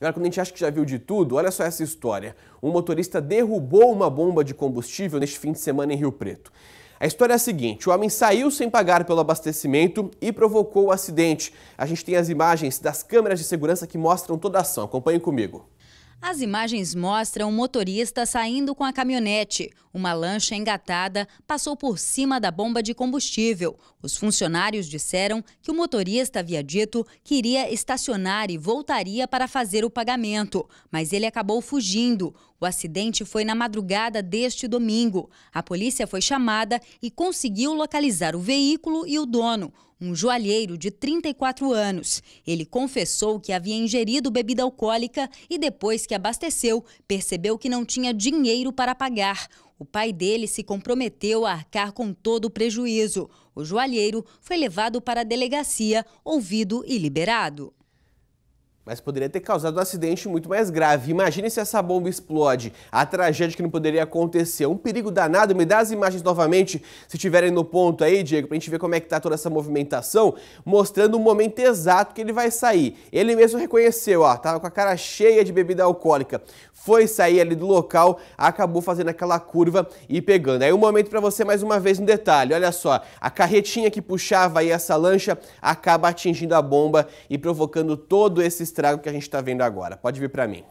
E olha, quando a gente acha que já viu de tudo, olha só essa história. Um motorista derrubou uma bomba de combustível neste fim de semana em Rio Preto. A história é a seguinte: o homem saiu sem pagar pelo abastecimento e provocou o acidente. A gente tem as imagens das câmeras de segurança que mostram toda a ação. Acompanhe comigo. As imagens mostram o um motorista saindo com a caminhonete. Uma lancha engatada passou por cima da bomba de combustível. Os funcionários disseram que o motorista havia dito que iria estacionar e voltaria para fazer o pagamento, mas ele acabou fugindo. O acidente foi na madrugada deste domingo. A polícia foi chamada e conseguiu localizar o veículo e o dono um joalheiro de 34 anos. Ele confessou que havia ingerido bebida alcoólica e depois que abasteceu, percebeu que não tinha dinheiro para pagar. O pai dele se comprometeu a arcar com todo o prejuízo. O joalheiro foi levado para a delegacia, ouvido e liberado mas poderia ter causado um acidente muito mais grave. Imagine se essa bomba explode. A tragédia que não poderia acontecer. É um perigo danado. Me dá as imagens novamente, se tiverem no ponto aí, Diego, pra gente ver como é que tá toda essa movimentação, mostrando o momento exato que ele vai sair. Ele mesmo reconheceu, ó, tava com a cara cheia de bebida alcoólica. Foi sair ali do local, acabou fazendo aquela curva e pegando. Aí um momento para você mais uma vez no um detalhe. Olha só, a carretinha que puxava aí essa lancha acaba atingindo a bomba e provocando todo esse estrago que a gente está vendo agora. Pode vir para mim.